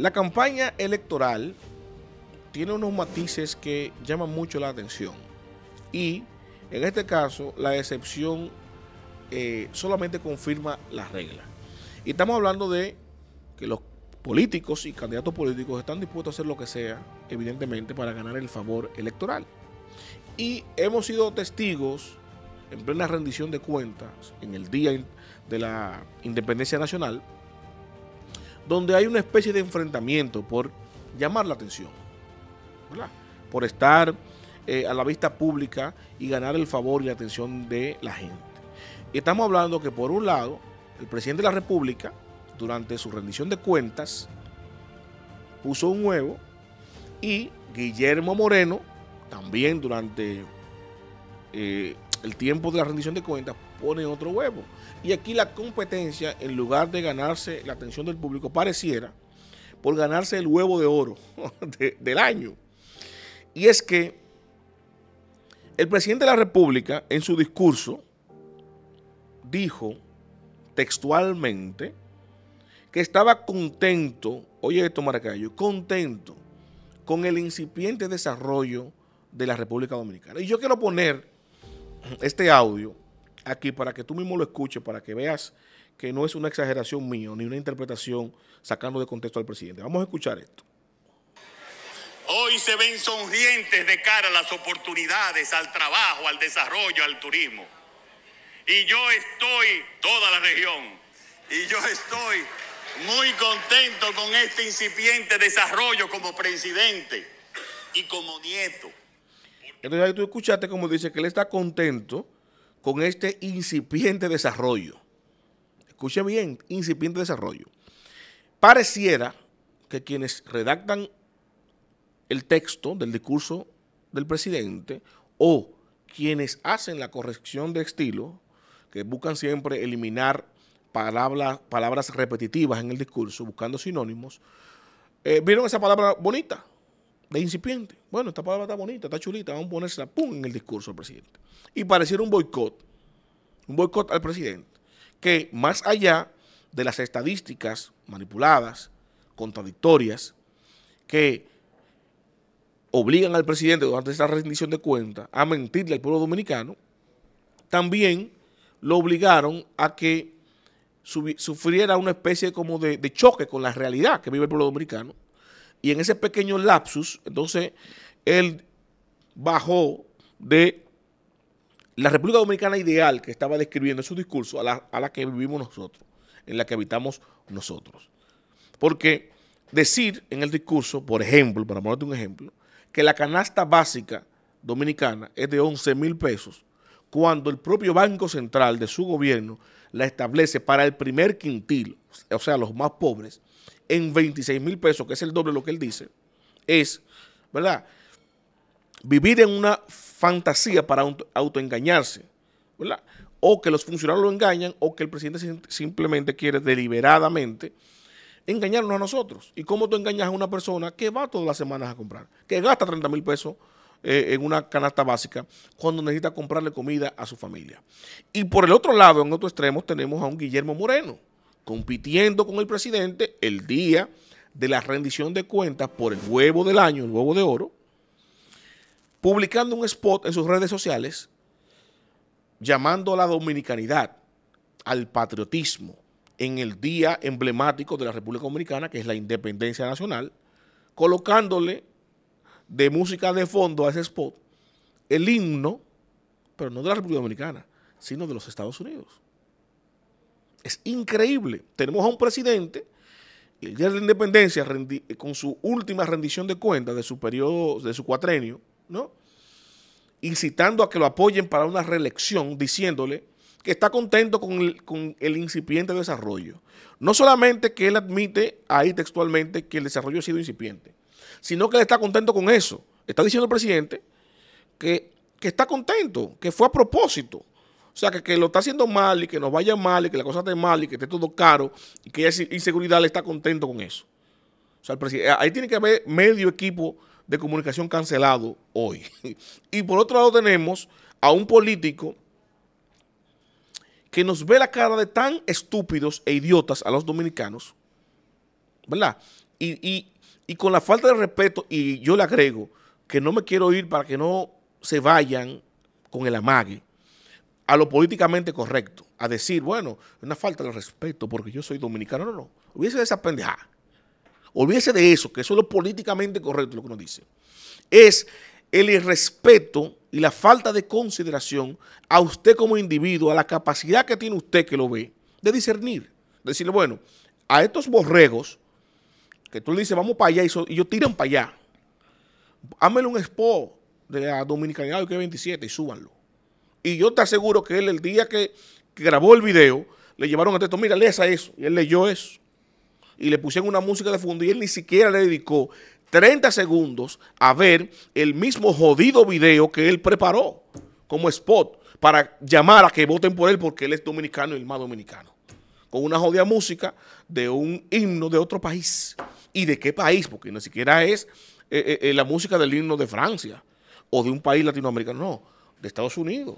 La campaña electoral tiene unos matices que llaman mucho la atención. Y en este caso, la excepción eh, solamente confirma las reglas. Y estamos hablando de que los políticos y candidatos políticos están dispuestos a hacer lo que sea, evidentemente, para ganar el favor electoral. Y hemos sido testigos en plena rendición de cuentas en el Día de la Independencia Nacional donde hay una especie de enfrentamiento por llamar la atención, por estar eh, a la vista pública y ganar el favor y la atención de la gente. Estamos hablando que por un lado, el presidente de la República, durante su rendición de cuentas, puso un huevo y Guillermo Moreno, también durante eh, el tiempo de la rendición de cuentas pone otro huevo. Y aquí la competencia, en lugar de ganarse la atención del público, pareciera por ganarse el huevo de oro del año. Y es que el presidente de la República, en su discurso, dijo textualmente que estaba contento, oye esto Maracayo, contento con el incipiente desarrollo de la República Dominicana. Y yo quiero poner este audio aquí para que tú mismo lo escuches, para que veas que no es una exageración mía ni una interpretación sacando de contexto al presidente. Vamos a escuchar esto. Hoy se ven sonrientes de cara a las oportunidades, al trabajo, al desarrollo, al turismo. Y yo estoy, toda la región, y yo estoy muy contento con este incipiente desarrollo como presidente y como nieto. Entonces tú escuchaste como dice que él está contento con este incipiente desarrollo. Escuche bien, incipiente desarrollo. Pareciera que quienes redactan el texto del discurso del presidente o quienes hacen la corrección de estilo, que buscan siempre eliminar palabras repetitivas en el discurso, buscando sinónimos, eh, vieron esa palabra bonita, de incipiente. Bueno, esta palabra está bonita, está chulita, vamos a ponérsela pum en el discurso del presidente. Y pareciera un boicot, un boicot al presidente, que más allá de las estadísticas manipuladas, contradictorias, que obligan al presidente durante esta rendición de cuentas a mentirle al pueblo dominicano, también lo obligaron a que sufriera una especie como de choque con la realidad que vive el pueblo dominicano y en ese pequeño lapsus, entonces, él bajó de la República Dominicana ideal que estaba describiendo en su discurso a la, que vivimos nosotros, en la que habitamos nosotros. Porque decir en el discurso, por ejemplo, para ponerte un ejemplo, que la canasta básica dominicana es de 11 mil pesos, cuando el propio Banco Central de su gobierno la establece para el primer quintil, o sea, los más pobres, en 26 mil pesos, que es el doble de lo que él dice, es, ¿verdad? Vivir en una fantasía para autoengañarse, ¿verdad? O que los funcionarios lo engañan o que el presidente simplemente quiere deliberadamente engañarnos a nosotros. ¿Y cómo tú engañas a una persona que va todas las semanas a comprar, que gasta 30 mil pesos eh, en una canasta básica cuando necesita comprarle comida a su familia? Y por el otro lado, en otro extremo, tenemos a un Guillermo Moreno, compitiendo con el presidente el día de la rendición de cuentas por el huevo del año, el huevo de oro, publicando un spot en sus redes sociales llamando a la dominicanidad, al patriotismo, en el día emblemático de la República Dominicana, que es la independencia nacional, colocándole de música de fondo a ese spot el himno, pero no de la República Dominicana, sino de los Estados Unidos. Es increíble. Tenemos a un presidente, el día de la independencia, eh, con su última rendición de cuentas de su periodo, de su cuatrenio, ¿no? Incitando a que lo apoyen para una reelección, diciéndole que está contento con el, incipiente desarrollo. No solamente que él admite ahí textualmente que el desarrollo ha sido incipiente, sino que él está contento con eso. Está diciendo el presidente que está contento, que fue a propósito, o sea, que, lo está haciendo mal y que nos vaya mal y que la cosa esté mal y que esté todo caro y que esa inseguridad le está contento con eso. O sea, eh, ahí tiene que haber medio equipo de comunicación cancelado hoy. y por otro lado tenemos a un político que nos ve la cara de tan estúpidos e idiotas a los dominicanos, ¿verdad? y, con la falta de respeto, y yo le agrego que no me quiero ir para que no se vayan con el amague, a lo políticamente correcto, a decir, bueno, una falta de respeto porque yo soy dominicano. No, no, olvídese de esa pendejada. Olvídese de eso, que eso es lo políticamente correcto lo que uno dice. Es el irrespeto y la falta de consideración a usted como individuo, a la capacidad que tiene usted que lo ve, de discernir. Decirle, bueno, a estos borregos, que tú le dices, vamos para allá, y, ellos tiran para allá. Hámele un expo de la dominicanidad que 27 y súbanlo y yo te aseguro que él, el día que, grabó el video, le llevaron a texto, mira, lees a eso. Y él leyó eso. Y le pusieron una música de fondo y él ni siquiera le dedicó 30 segundos a ver el mismo jodido video que él preparó como spot para llamar a que voten por él porque él es dominicano y el más dominicano. Con una jodida música de un himno de otro país. ¿Y de qué país? Porque ni siquiera es eh, eh, eh, la música del himno de Francia o de un país latinoamericano, no, de Estados Unidos.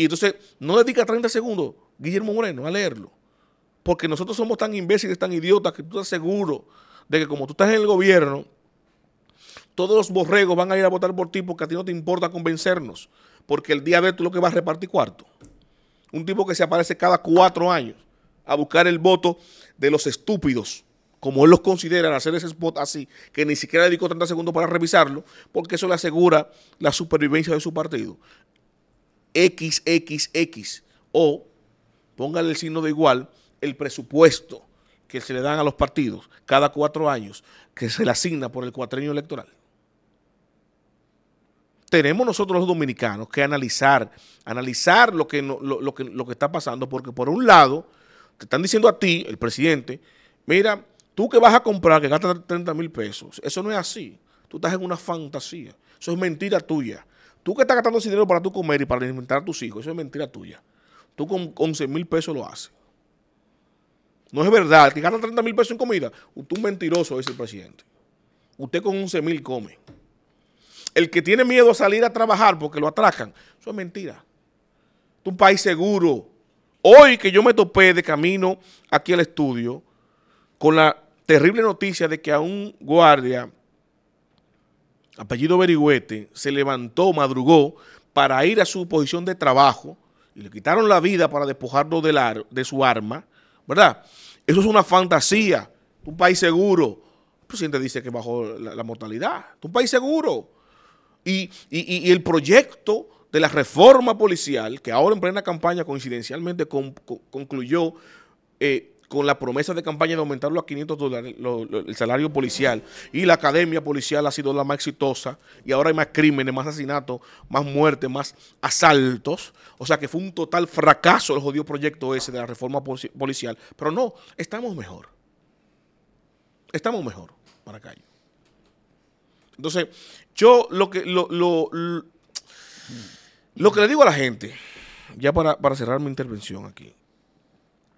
Y entonces no dedica 30 segundos Guillermo Moreno a leerlo. Porque nosotros somos tan imbéciles, tan idiotas, que tú estás seguro de que como tú estás en el gobierno, todos los borregos van a ir a votar por ti porque a ti no te importa convencernos. Porque el día de tú lo que vas a repartir cuarto. Un tipo que se aparece cada cuatro años a buscar el voto de los estúpidos, como él los considera, hacer ese spot así, que ni siquiera dedicó 30 segundos para revisarlo, porque eso le asegura la supervivencia de su partido. XXX o póngale el signo de igual el presupuesto que se le dan a los partidos cada cuatro años que se le asigna por el cuatrenio electoral. Tenemos nosotros los dominicanos que analizar, analizar lo que, lo, que, lo que está pasando, porque por un lado te están diciendo a ti, el presidente, mira, tú que vas a comprar, que gastas 30 mil pesos, eso no es así, tú estás en una fantasía, eso es mentira tuya, Tú que estás gastando ese dinero para tú comer y para alimentar a tus hijos, eso es mentira tuya. Tú con 11 mil pesos lo haces. No es verdad. Que gana 30 mil pesos en comida. Usted un mentiroso es el presidente. Usted con 11 mil come. El que tiene miedo a salir a trabajar porque lo atracan, eso es mentira. Es un país seguro. Hoy que yo me topé de camino aquí al estudio con la terrible noticia de que a un guardia apellido Berigüete, se levantó, madrugó para ir a su posición de trabajo y le quitaron la vida para despojarlo de, de su arma, ¿verdad? Eso es una fantasía, un país seguro. El presidente dice que bajó la, mortalidad, un país seguro. Y, el proyecto de la reforma policial, que ahora en plena campaña coincidencialmente concluyó, eh, con la promesa de campaña de aumentarlo a 500 dólares el salario policial. Y la academia policial ha sido la más exitosa y ahora hay más crímenes, más asesinatos, más muertes, más asaltos. O sea que fue un total fracaso el jodido proyecto ese de la reforma policial. Pero no, estamos mejor. Estamos mejor para acá. Entonces, yo lo que lo, lo, que le digo a la gente, ya para, para cerrar mi intervención aquí,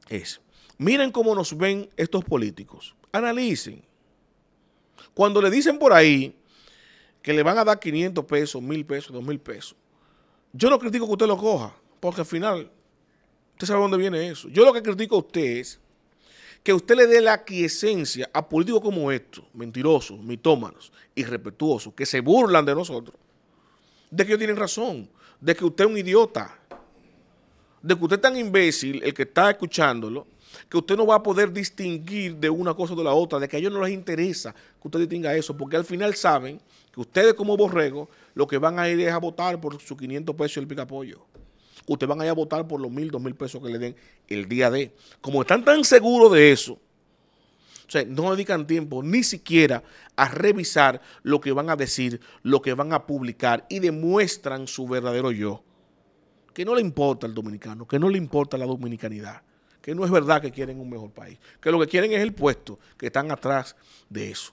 es Miren cómo nos ven estos políticos. Analicen. Cuando le dicen por ahí que le van a dar 500 pesos, 1000 pesos, 2000 pesos, yo no critico que usted lo coja, porque al final, usted sabe dónde viene eso. Yo lo que critico a usted es que usted le dé la quiesencia a políticos como estos, mentirosos, mitómanos, irrespetuosos, que se burlan de nosotros, de que ellos tienen razón, de que usted es un idiota, de que usted es tan imbécil, el que está escuchándolo, que usted no va a poder distinguir de una cosa o de la otra, de que a ellos no les interesa que usted distinga eso, porque al final saben que ustedes como borrego lo que van a ir es a votar por sus 500 pesos el picapollo. Ustedes van a ir a votar por los dos 2.000 pesos que le den el día de. Como están tan seguros de eso, o sea, no dedican tiempo ni siquiera a revisar lo que van a decir, lo que van a publicar y demuestran su verdadero yo. Que no le importa al dominicano, que no le importa la dominicanidad que no es verdad que quieren un mejor país, que lo que quieren es el puesto, que están atrás de eso.